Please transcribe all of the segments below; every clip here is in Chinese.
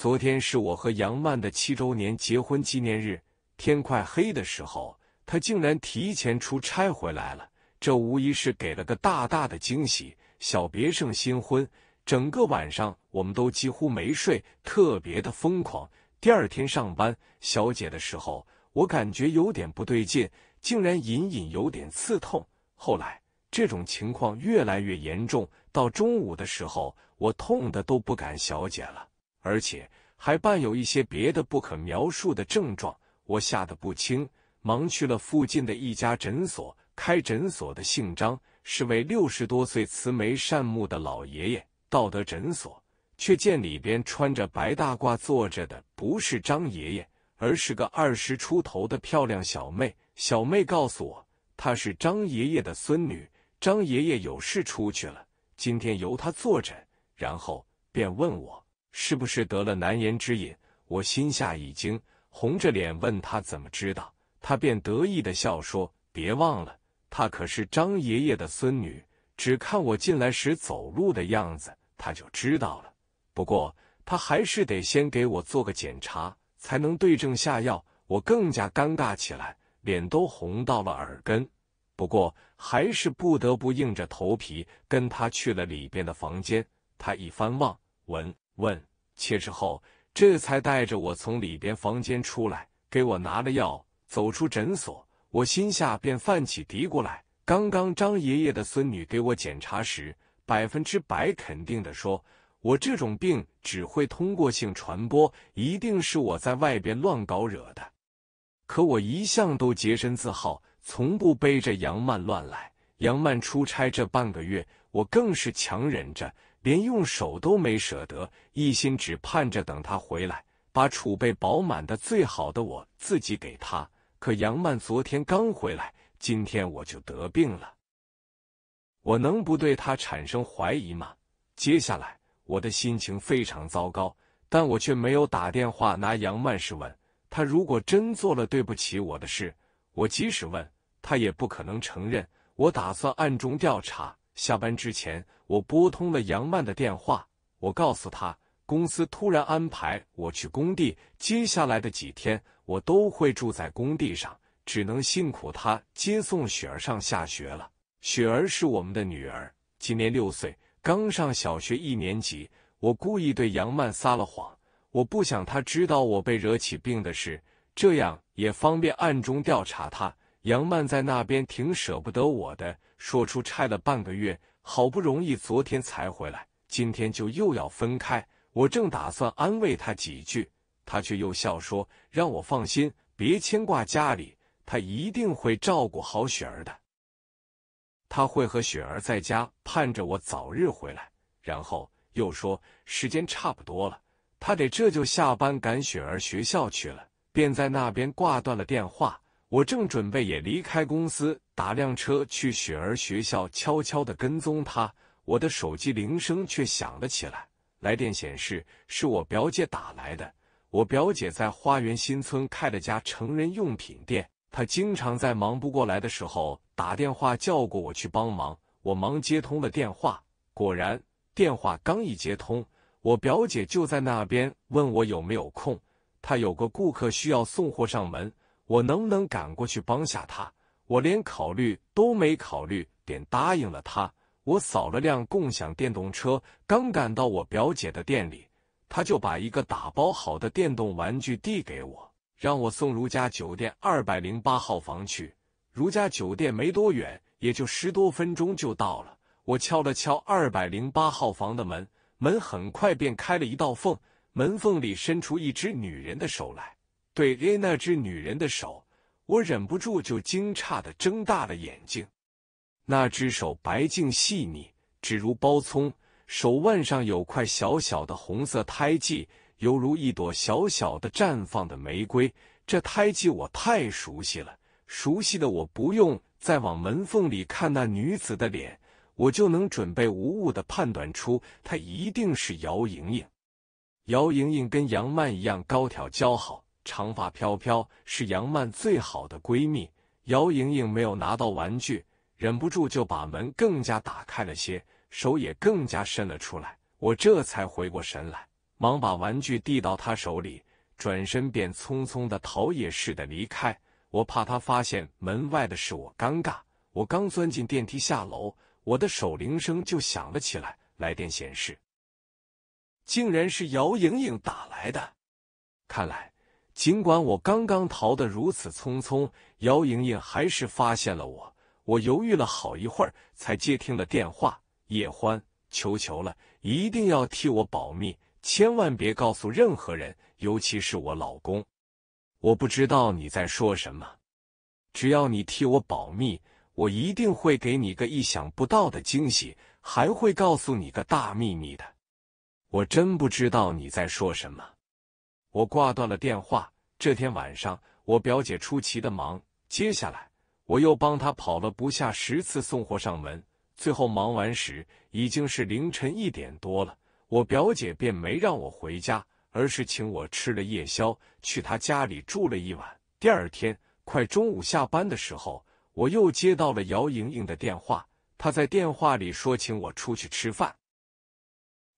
昨天是我和杨曼的七周年结婚纪念日。天快黑的时候，她竟然提前出差回来了，这无疑是给了个大大的惊喜。小别胜新婚，整个晚上我们都几乎没睡，特别的疯狂。第二天上班，小姐的时候，我感觉有点不对劲，竟然隐隐有点刺痛。后来这种情况越来越严重，到中午的时候，我痛的都不敢小姐了。而且还伴有一些别的不可描述的症状，我吓得不轻，忙去了附近的一家诊所。开诊所的姓张，是位六十多岁慈眉善目的老爷爷。到得诊所，却见里边穿着白大褂坐着的不是张爷爷，而是个二十出头的漂亮小妹。小妹告诉我，她是张爷爷的孙女，张爷爷有事出去了，今天由她坐诊。然后便问我。是不是得了难言之隐？我心下一惊，红着脸问他怎么知道。他便得意地笑说：“别忘了，她可是张爷爷的孙女，只看我进来时走路的样子，她就知道了。不过她还是得先给我做个检查，才能对症下药。”我更加尴尬起来，脸都红到了耳根。不过还是不得不硬着头皮跟他去了里边的房间。他一番望闻。问妾之后，这才带着我从里边房间出来，给我拿了药，走出诊所。我心下便泛起嘀咕来：刚刚张爷爷的孙女给我检查时，百分之百肯定的说，我这种病只会通过性传播，一定是我在外边乱搞惹的。可我一向都洁身自好，从不背着杨曼乱来。杨曼出差这半个月，我更是强忍着。连用手都没舍得，一心只盼着等他回来，把储备饱满的最好的我自己给他。可杨曼昨天刚回来，今天我就得病了，我能不对他产生怀疑吗？接下来我的心情非常糟糕，但我却没有打电话拿杨曼试问他。如果真做了对不起我的事，我即使问他也不可能承认。我打算暗中调查。下班之前，我拨通了杨曼的电话。我告诉她，公司突然安排我去工地，接下来的几天我都会住在工地上，只能辛苦她接送雪儿上下学了。雪儿是我们的女儿，今年六岁，刚上小学一年级。我故意对杨曼撒了谎，我不想她知道我被惹起病的事，这样也方便暗中调查她。杨曼在那边挺舍不得我的，说出差了半个月，好不容易昨天才回来，今天就又要分开。我正打算安慰她几句，她却又笑说：“让我放心，别牵挂家里，她一定会照顾好雪儿的。她会和雪儿在家盼着我早日回来。”然后又说：“时间差不多了，她得这就下班赶雪儿学校去了。”便在那边挂断了电话。我正准备也离开公司，打辆车去雪儿学校，悄悄地跟踪她。我的手机铃声却响了起来，来电显示是我表姐打来的。我表姐在花园新村开了家成人用品店，她经常在忙不过来的时候打电话叫过我去帮忙。我忙接通了电话，果然电话刚一接通，我表姐就在那边问我有没有空，她有个顾客需要送货上门。我能不能赶过去帮下他？我连考虑都没考虑，便答应了他。我扫了辆共享电动车，刚赶到我表姐的店里，他就把一个打包好的电动玩具递给我，让我送如家酒店二百零八号房去。如家酒店没多远，也就十多分钟就到了。我敲了敲二百零八号房的门，门很快便开了一道缝，门缝里伸出一只女人的手来。对 A 那只女人的手，我忍不住就惊诧的睁大了眼睛。那只手白净细腻，指如包葱，手腕上有块小小的红色胎记，犹如一朵小小的绽放的玫瑰。这胎记我太熟悉了，熟悉的我不用再往门缝里看那女子的脸，我就能准备无误的判断出她一定是姚莹莹。姚莹莹跟杨曼一样高挑姣好。长发飘飘是杨曼最好的闺蜜。姚莹莹没有拿到玩具，忍不住就把门更加打开了些，手也更加伸了出来。我这才回过神来，忙把玩具递到她手里，转身便匆匆的逃也似的离开。我怕她发现门外的是我尴尬。我刚钻进电梯下楼，我的手铃声就响了起来，来电显示，竟然是姚莹莹打来的。看来。尽管我刚刚逃得如此匆匆，姚莹莹还是发现了我。我犹豫了好一会儿，才接听了电话。叶欢，求求了，一定要替我保密，千万别告诉任何人，尤其是我老公。我不知道你在说什么，只要你替我保密，我一定会给你个意想不到的惊喜，还会告诉你个大秘密的。我真不知道你在说什么。我挂断了电话。这天晚上，我表姐出奇的忙。接下来，我又帮她跑了不下十次送货上门。最后忙完时，已经是凌晨一点多了。我表姐便没让我回家，而是请我吃了夜宵，去她家里住了一晚。第二天快中午下班的时候，我又接到了姚莹莹的电话。她在电话里说请我出去吃饭，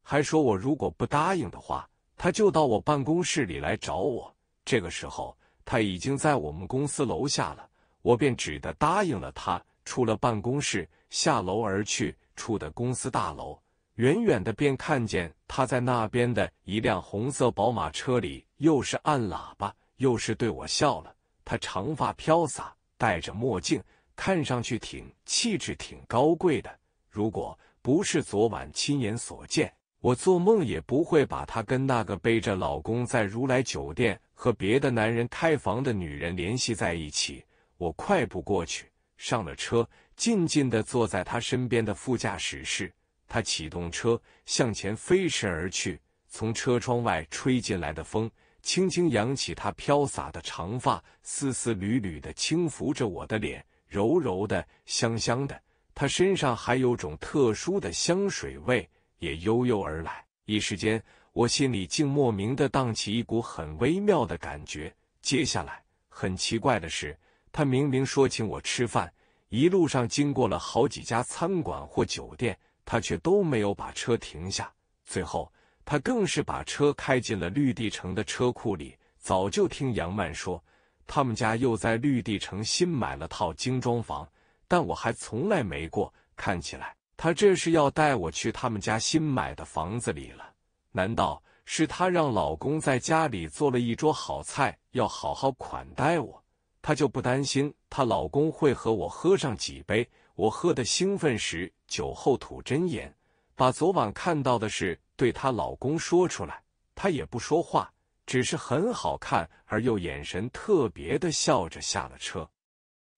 还说我如果不答应的话。他就到我办公室里来找我，这个时候他已经在我们公司楼下了，我便只得答应了他。出了办公室，下楼而去，出的公司大楼，远远的便看见他在那边的一辆红色宝马车里，又是按喇叭，又是对我笑了。他长发飘洒，戴着墨镜，看上去挺气质挺高贵的。如果不是昨晚亲眼所见，我做梦也不会把她跟那个背着老公在如来酒店和别的男人开房的女人联系在一起。我快步过去，上了车，静静地坐在她身边的副驾驶室。她启动车，向前飞驰而去。从车窗外吹进来的风，轻轻扬起她飘洒的长发，丝丝缕缕的轻拂着我的脸，柔柔的，香香的。她身上还有种特殊的香水味。也悠悠而来，一时间我心里竟莫名的荡起一股很微妙的感觉。接下来很奇怪的是，他明明说请我吃饭，一路上经过了好几家餐馆或酒店，他却都没有把车停下。最后，他更是把车开进了绿地城的车库里。早就听杨曼说，他们家又在绿地城新买了套精装房，但我还从来没过，看起来。她这是要带我去他们家新买的房子里了？难道是她让老公在家里做了一桌好菜，要好好款待我？她就不担心她老公会和我喝上几杯？我喝的兴奋时，酒后吐真言，把昨晚看到的事对她老公说出来，她也不说话，只是很好看而又眼神特别的笑着下了车。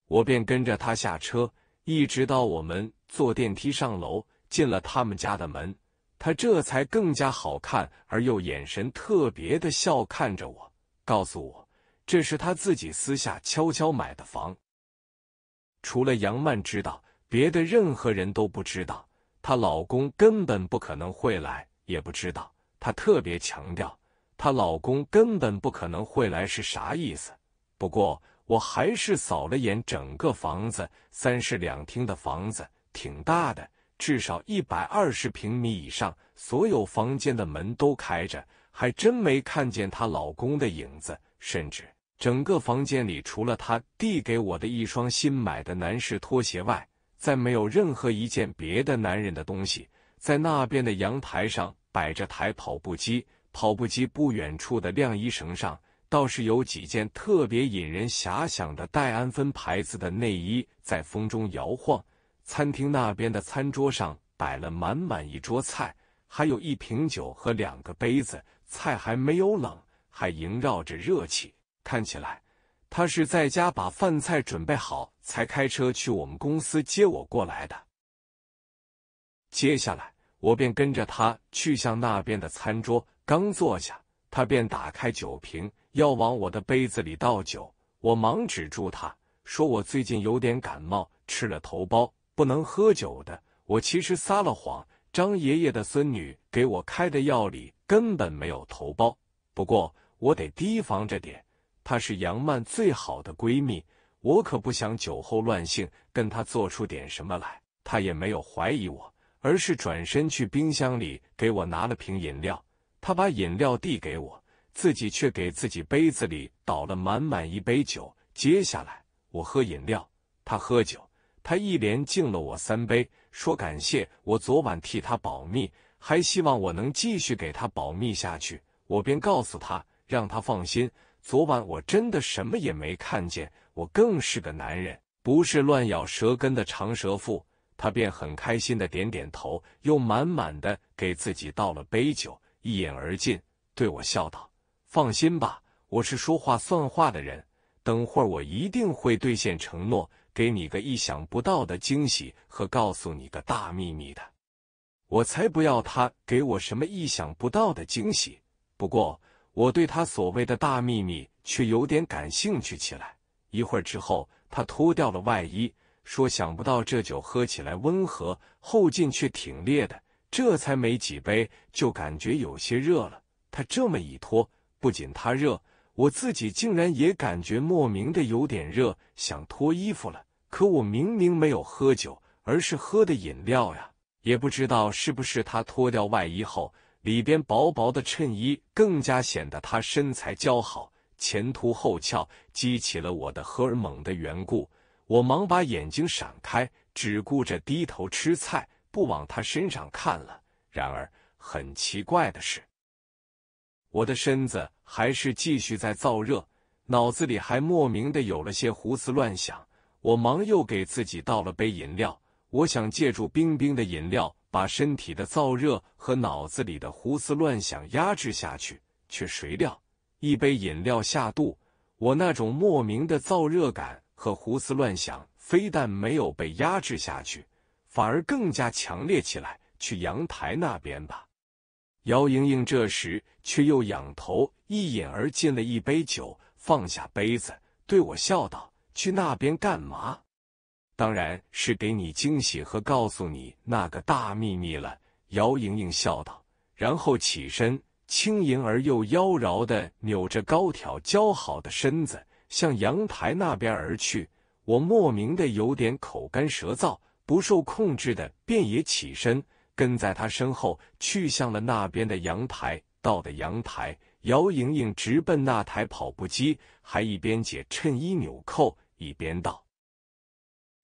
我便跟着她下车。一直到我们坐电梯上楼，进了他们家的门，他这才更加好看而又眼神特别的笑看着我，告诉我这是他自己私下悄悄买的房，除了杨曼知道，别的任何人都不知道。她老公根本不可能会来，也不知道。她特别强调她老公根本不可能会来是啥意思？不过。我还是扫了眼整个房子，三室两厅的房子挺大的，至少一百二十平米以上。所有房间的门都开着，还真没看见她老公的影子。甚至整个房间里，除了她递给我的一双新买的男士拖鞋外，再没有任何一件别的男人的东西。在那边的阳台上摆着台跑步机，跑步机不远处的晾衣绳上。倒是有几件特别引人遐想的黛安芬牌子的内衣在风中摇晃。餐厅那边的餐桌上摆了满满一桌菜，还有一瓶酒和两个杯子。菜还没有冷，还萦绕着热气。看起来他是在家把饭菜准备好，才开车去我们公司接我过来的。接下来，我便跟着他去向那边的餐桌，刚坐下，他便打开酒瓶。要往我的杯子里倒酒，我忙止住他，说我最近有点感冒，吃了头孢，不能喝酒的。我其实撒了谎，张爷爷的孙女给我开的药里根本没有头孢。不过我得提防着点，她是杨曼最好的闺蜜，我可不想酒后乱性，跟她做出点什么来。她也没有怀疑我，而是转身去冰箱里给我拿了瓶饮料。她把饮料递给我。自己却给自己杯子里倒了满满一杯酒。接下来我喝饮料，他喝酒。他一连敬了我三杯，说感谢我昨晚替他保密，还希望我能继续给他保密下去。我便告诉他，让他放心，昨晚我真的什么也没看见。我更是个男人，不是乱咬舌根的长舌妇。他便很开心的点点头，又满满的给自己倒了杯酒，一饮而尽，对我笑道。放心吧，我是说话算话的人。等会儿我一定会兑现承诺，给你个意想不到的惊喜和告诉你个大秘密的。我才不要他给我什么意想不到的惊喜，不过我对他所谓的大秘密却有点感兴趣起来。一会儿之后，他脱掉了外衣，说：“想不到这酒喝起来温和，后劲却挺烈的。这才没几杯，就感觉有些热了。”他这么一脱。不仅他热，我自己竟然也感觉莫名的有点热，想脱衣服了。可我明明没有喝酒，而是喝的饮料呀！也不知道是不是他脱掉外衣后，里边薄薄的衬衣更加显得他身材姣好，前凸后翘，激起了我的荷尔蒙的缘故。我忙把眼睛闪开，只顾着低头吃菜，不往他身上看了。然而很奇怪的是，我的身子。还是继续在燥热，脑子里还莫名的有了些胡思乱想。我忙又给自己倒了杯饮料，我想借助冰冰的饮料把身体的燥热和脑子里的胡思乱想压制下去。却谁料，一杯饮料下肚，我那种莫名的燥热感和胡思乱想非但没有被压制下去，反而更加强烈起来。去阳台那边吧。姚莹莹这时却又仰头一饮而尽了一杯酒，放下杯子，对我笑道：“去那边干嘛？当然是给你惊喜和告诉你那个大秘密了。”姚莹莹笑道，然后起身，轻盈而又妖娆的扭着高挑姣好的身子向阳台那边而去。我莫名的有点口干舌燥，不受控制的便也起身。跟在他身后去向了那边的阳台，到的阳台，姚莹莹直奔那台跑步机，还一边解衬衣纽扣一边道：“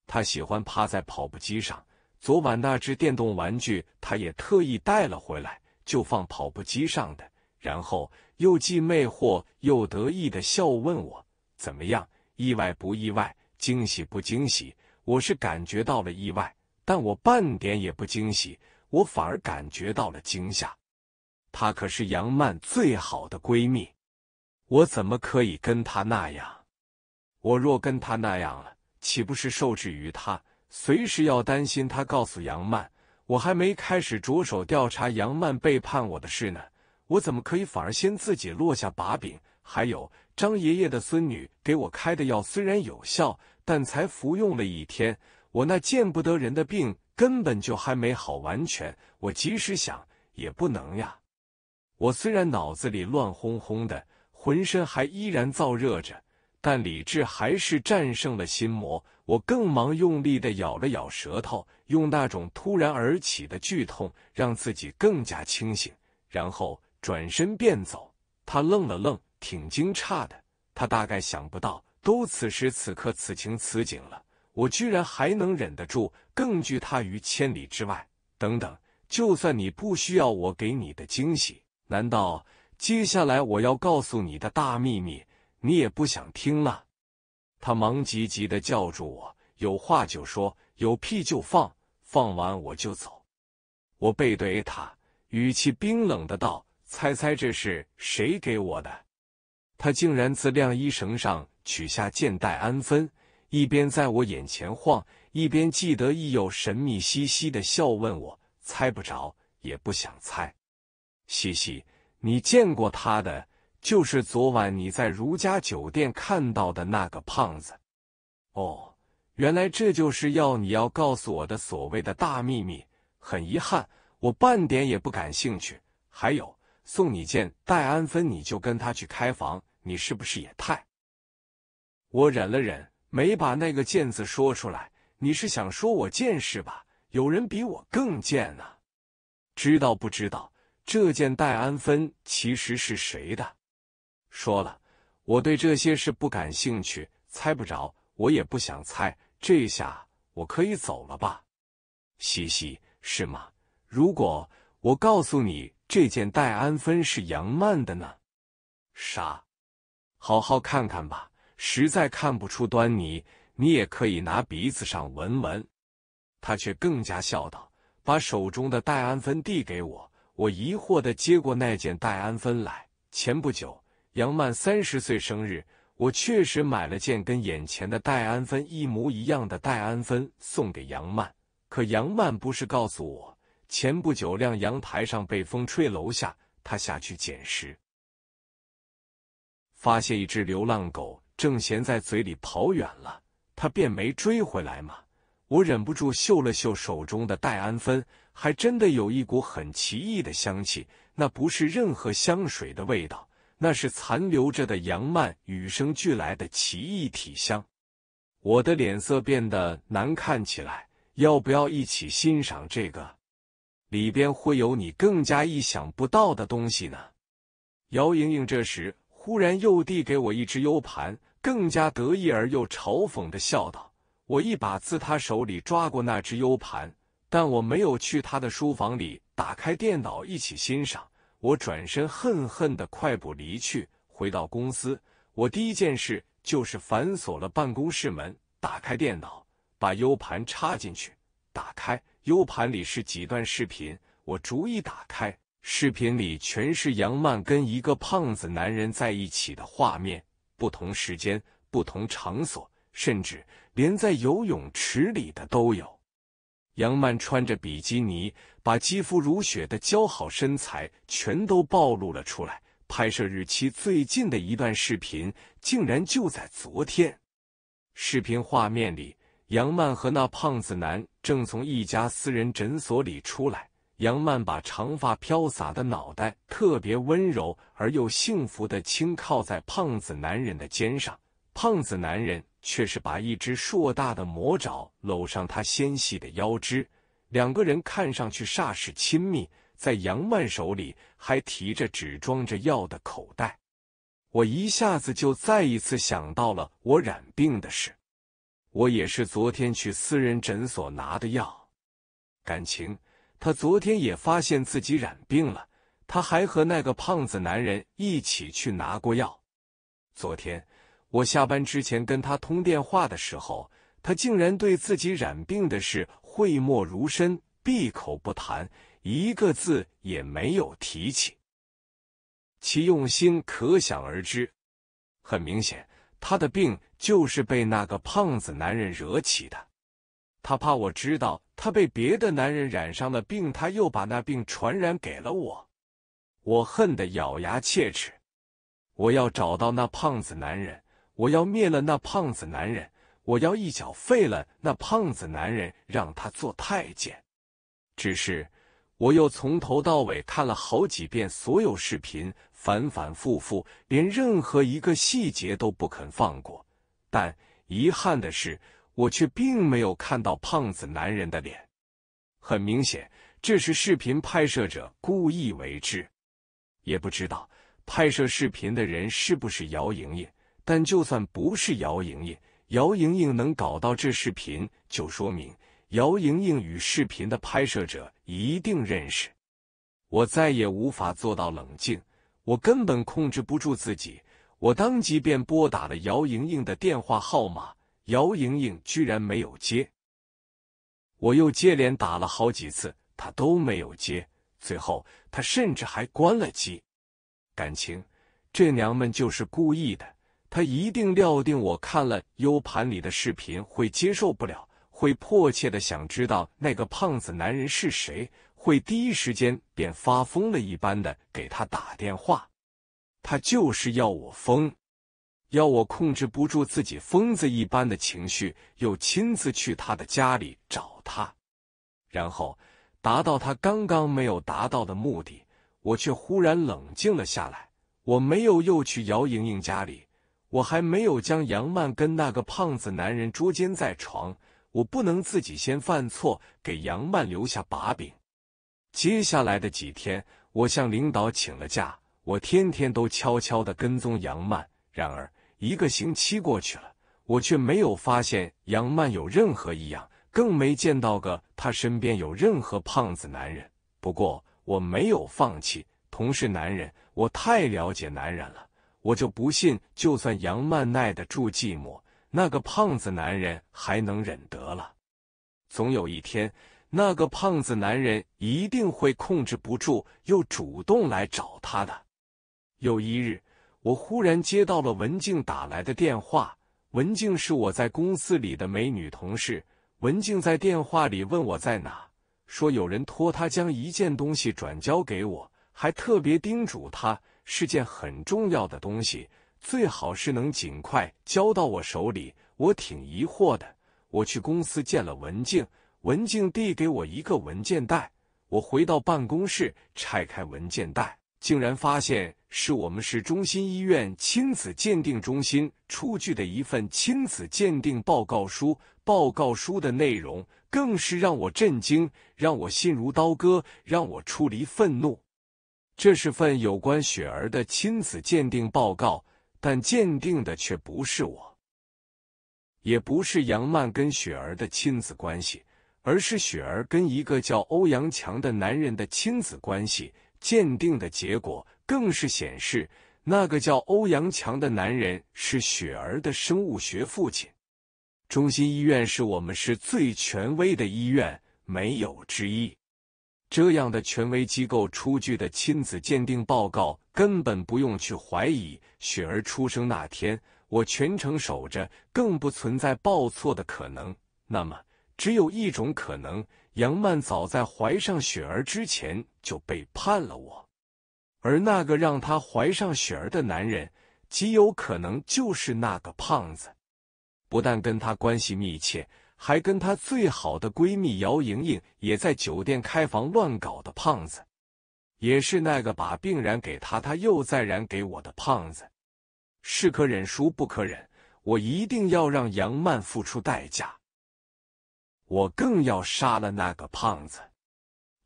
她喜欢趴在跑步机上。昨晚那只电动玩具，她也特意带了回来，就放跑步机上的。”然后又既魅惑又得意的笑问我：“怎么样？意外不意外？惊喜不惊喜？”我是感觉到了意外，但我半点也不惊喜。我反而感觉到了惊吓。她可是杨曼最好的闺蜜，我怎么可以跟她那样？我若跟她那样了，岂不是受制于她？随时要担心她告诉杨曼。我还没开始着手调查杨曼背叛我的事呢，我怎么可以反而先自己落下把柄？还有，张爷爷的孙女给我开的药虽然有效，但才服用了一天，我那见不得人的病。根本就还没好完全，我即使想也不能呀。我虽然脑子里乱哄哄的，浑身还依然燥热着，但理智还是战胜了心魔。我更忙用力的咬了咬舌头，用那种突然而起的剧痛让自己更加清醒，然后转身便走。他愣了愣，挺惊诧的。他大概想不到都此时此刻此情此景了。我居然还能忍得住，更拒他于千里之外。等等，就算你不需要我给你的惊喜，难道接下来我要告诉你的大秘密，你也不想听了？他忙急急的叫住我：“有话就说，有屁就放，放完我就走。”我背对他，语气冰冷的道：“猜猜这是谁给我的？”他竟然自晾衣绳上取下箭带安分。一边在我眼前晃，一边记得亦有神秘兮兮的笑问我：“猜不着，也不想猜。”嘻嘻，你见过他的，就是昨晚你在如家酒店看到的那个胖子。哦，原来这就是要你要告诉我的所谓的大秘密。很遗憾，我半点也不感兴趣。还有，送你件戴安芬，你就跟他去开房，你是不是也太……我忍了忍。没把那个“贱”字说出来，你是想说我贱是吧？有人比我更贱呢，知道不知道？这件戴安芬其实是谁的？说了，我对这些事不感兴趣，猜不着，我也不想猜。这下我可以走了吧？嘻嘻，是吗？如果我告诉你这件戴安芬是杨曼的呢？啥？好好看看吧。实在看不出端倪，你也可以拿鼻子上闻闻。他却更加笑道：“把手中的戴安芬递给我。”我疑惑的接过那件戴安芬来。前不久，杨曼三十岁生日，我确实买了件跟眼前的戴安芬一模一样的戴安芬送给杨曼。可杨曼不是告诉我，前不久晾阳台上被风吹楼下，他下去捡拾，发现一只流浪狗。正贤在嘴里跑远了，他便没追回来嘛。我忍不住嗅了嗅手中的黛安芬，还真的有一股很奇异的香气，那不是任何香水的味道，那是残留着的杨曼与生俱来的奇异体香。我的脸色变得难看起来，要不要一起欣赏这个？里边会有你更加意想不到的东西呢。姚莹莹这时忽然又递给我一支 U 盘。更加得意而又嘲讽的笑道：“我一把自他手里抓过那只 U 盘，但我没有去他的书房里打开电脑一起欣赏。我转身恨恨的快步离去。回到公司，我第一件事就是反锁了办公室门，打开电脑，把 U 盘插进去，打开 U 盘里是几段视频，我逐一打开，视频里全是杨曼跟一个胖子男人在一起的画面。”不同时间、不同场所，甚至连在游泳池里的都有。杨曼穿着比基尼，把肌肤如雪的姣好身材全都暴露了出来。拍摄日期最近的一段视频，竟然就在昨天。视频画面里，杨曼和那胖子男正从一家私人诊所里出来。杨曼把长发飘洒的脑袋特别温柔而又幸福的轻靠在胖子男人的肩上，胖子男人却是把一只硕大的魔爪搂上他纤细的腰肢，两个人看上去煞是亲密。在杨曼手里还提着只装着药的口袋，我一下子就再一次想到了我染病的事，我也是昨天去私人诊所拿的药，感情。他昨天也发现自己染病了，他还和那个胖子男人一起去拿过药。昨天我下班之前跟他通电话的时候，他竟然对自己染病的事讳莫如深，闭口不谈，一个字也没有提起。其用心可想而知。很明显，他的病就是被那个胖子男人惹起的，他怕我知道。他被别的男人染上了病，他又把那病传染给了我。我恨得咬牙切齿，我要找到那胖子男人，我要灭了那胖子男人，我要一脚废了那胖子男人，让他做太监。只是，我又从头到尾看了好几遍所有视频，反反复复，连任何一个细节都不肯放过。但遗憾的是。我却并没有看到胖子男人的脸，很明显，这是视频拍摄者故意为之。也不知道拍摄视频的人是不是姚莹莹，但就算不是姚莹莹，姚莹莹能搞到这视频，就说明姚莹莹与视频的拍摄者一定认识。我再也无法做到冷静，我根本控制不住自己，我当即便拨打了姚莹莹的电话号码。姚莹莹居然没有接，我又接连打了好几次，她都没有接，最后她甚至还关了机。感情这娘们就是故意的，她一定料定我看了 U 盘里的视频会接受不了，会迫切的想知道那个胖子男人是谁，会第一时间便发疯了一般的给他打电话，他就是要我疯。要我控制不住自己疯子一般的情绪，又亲自去他的家里找他，然后达到他刚刚没有达到的目的。我却忽然冷静了下来。我没有又去姚莹莹家里，我还没有将杨曼跟那个胖子男人捉奸在床。我不能自己先犯错，给杨曼留下把柄。接下来的几天，我向领导请了假，我天天都悄悄的跟踪杨曼。然而。一个星期过去了，我却没有发现杨曼有任何异样，更没见到个她身边有任何胖子男人。不过我没有放弃，同是男人，我太了解男人了，我就不信，就算杨曼耐得住寂寞，那个胖子男人还能忍得了。总有一天，那个胖子男人一定会控制不住，又主动来找她的。有一日。我忽然接到了文静打来的电话，文静是我在公司里的美女同事。文静在电话里问我在哪，说有人托她将一件东西转交给我，还特别叮嘱她是件很重要的东西，最好是能尽快交到我手里。我挺疑惑的，我去公司见了文静，文静递给我一个文件袋。我回到办公室，拆开文件袋，竟然发现。是我们市中心医院亲子鉴定中心出具的一份亲子鉴定报告书。报告书的内容更是让我震惊，让我心如刀割，让我出离愤怒。这是份有关雪儿的亲子鉴定报告，但鉴定的却不是我，也不是杨曼跟雪儿的亲子关系，而是雪儿跟一个叫欧阳强的男人的亲子关系。鉴定的结果。更是显示，那个叫欧阳强的男人是雪儿的生物学父亲。中心医院是我们市最权威的医院，没有之一。这样的权威机构出具的亲子鉴定报告，根本不用去怀疑。雪儿出生那天，我全程守着，更不存在报错的可能。那么，只有一种可能：杨曼早在怀上雪儿之前就背叛了我。而那个让他怀上雪儿的男人，极有可能就是那个胖子。不但跟他关系密切，还跟他最好的闺蜜姚莹莹也在酒店开房乱搞的胖子，也是那个把病人给他，他又再染给我的胖子。是可忍，孰不可忍？我一定要让杨曼付出代价，我更要杀了那个胖子。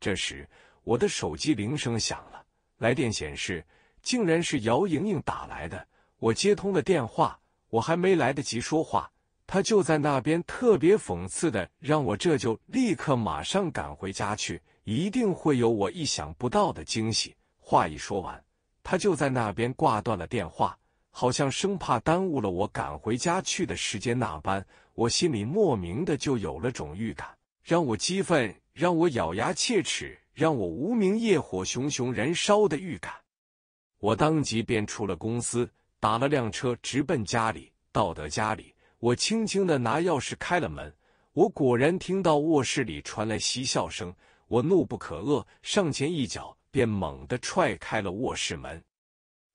这时，我的手机铃声响了。来电显示竟然是姚莹莹打来的，我接通了电话，我还没来得及说话，她就在那边特别讽刺的让我这就立刻马上赶回家去，一定会有我意想不到的惊喜。话一说完，她就在那边挂断了电话，好像生怕耽误了我赶回家去的时间那般，我心里莫名的就有了种预感，让我激愤，让我咬牙切齿。让我无名业火熊熊燃烧的预感，我当即便出了公司，打了辆车直奔家里。到的家里，我轻轻的拿钥匙开了门，我果然听到卧室里传来嬉笑声。我怒不可遏，上前一脚便猛地踹开了卧室门。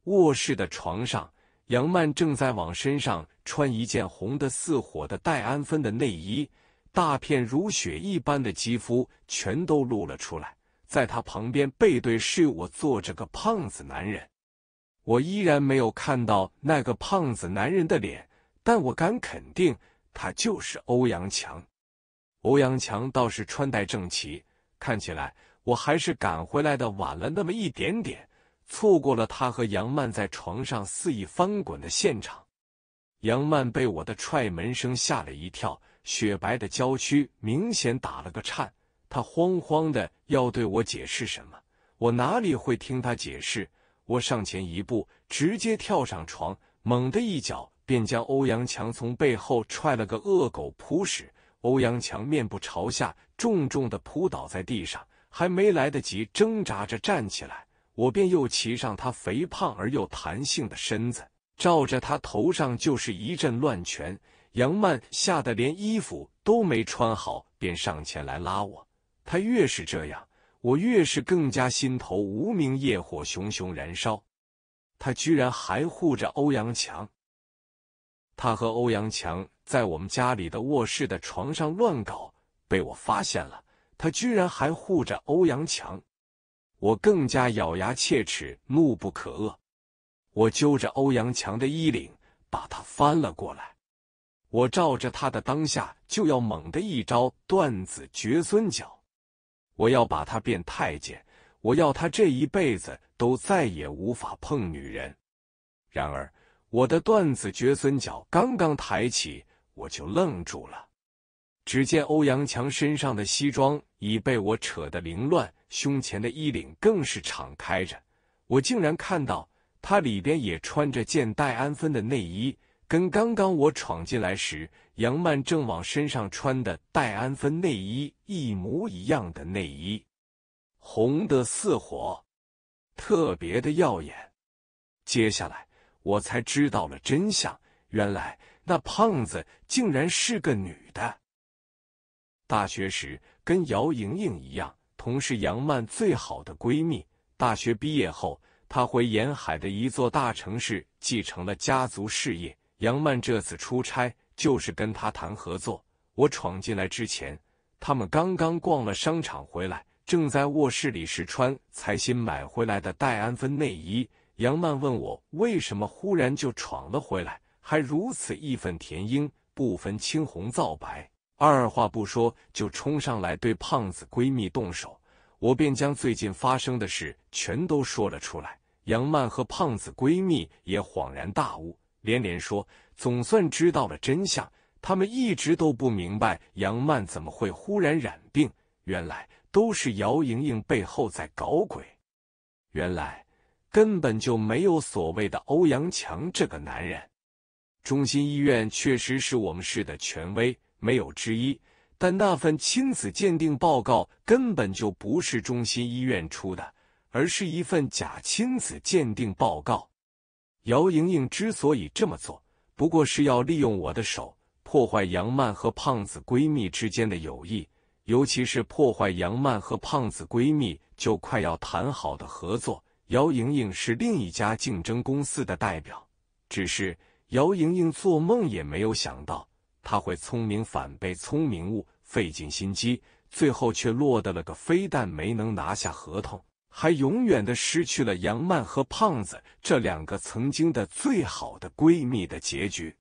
卧室的床上，杨曼正在往身上穿一件红的似火的黛安芬的内衣，大片如雪一般的肌肤全都露了出来。在他旁边背对睡我坐着个胖子男人，我依然没有看到那个胖子男人的脸，但我敢肯定他就是欧阳强。欧阳强倒是穿戴整齐，看起来我还是赶回来的晚了那么一点点，错过了他和杨曼在床上肆意翻滚的现场。杨曼被我的踹门声吓了一跳，雪白的娇躯明显打了个颤。他慌慌的要对我解释什么，我哪里会听他解释？我上前一步，直接跳上床，猛地一脚便将欧阳强从背后踹了个恶狗扑屎。欧阳强面部朝下，重重的扑倒在地上，还没来得及挣扎着站起来，我便又骑上他肥胖而又弹性的身子，照着他头上就是一阵乱拳。杨曼吓得连衣服都没穿好，便上前来拉我。他越是这样，我越是更加心头无名业火熊熊燃烧。他居然还护着欧阳强！他和欧阳强在我们家里的卧室的床上乱搞，被我发现了。他居然还护着欧阳强！我更加咬牙切齿，怒不可遏。我揪着欧阳强的衣领，把他翻了过来。我照着他的当下，就要猛的一招断子绝孙脚。我要把他变太监，我要他这一辈子都再也无法碰女人。然而，我的断子绝孙脚刚刚抬起，我就愣住了。只见欧阳强身上的西装已被我扯得凌乱，胸前的衣领更是敞开着，我竟然看到他里边也穿着件戴安芬的内衣。跟刚刚我闯进来时，杨曼正往身上穿的黛安芬内衣一模一样的内衣，红的似火，特别的耀眼。接下来我才知道了真相，原来那胖子竟然是个女的。大学时跟姚莹莹一样，同是杨曼最好的闺蜜。大学毕业后，她回沿海的一座大城市，继承了家族事业。杨曼这次出差就是跟他谈合作。我闯进来之前，他们刚刚逛了商场回来，正在卧室里试穿才新买回来的黛安芬内衣。杨曼问我为什么忽然就闯了回来，还如此义愤填膺，不分青红皂白，二话不说就冲上来对胖子闺蜜动手。我便将最近发生的事全都说了出来。杨曼和胖子闺蜜也恍然大悟。连连说：“总算知道了真相，他们一直都不明白杨曼怎么会忽然染病，原来都是姚莹莹背后在搞鬼。原来根本就没有所谓的欧阳强这个男人。中心医院确实是我们市的权威，没有之一，但那份亲子鉴定报告根本就不是中心医院出的，而是一份假亲子鉴定报告。”姚莹莹之所以这么做，不过是要利用我的手破坏杨曼和胖子闺蜜之间的友谊，尤其是破坏杨曼和胖子闺蜜就快要谈好的合作。姚莹莹是另一家竞争公司的代表，只是姚莹莹做梦也没有想到，她会聪明反被聪明误，费尽心机，最后却落得了个非但没能拿下合同。还永远的失去了杨曼和胖子这两个曾经的最好的闺蜜的结局。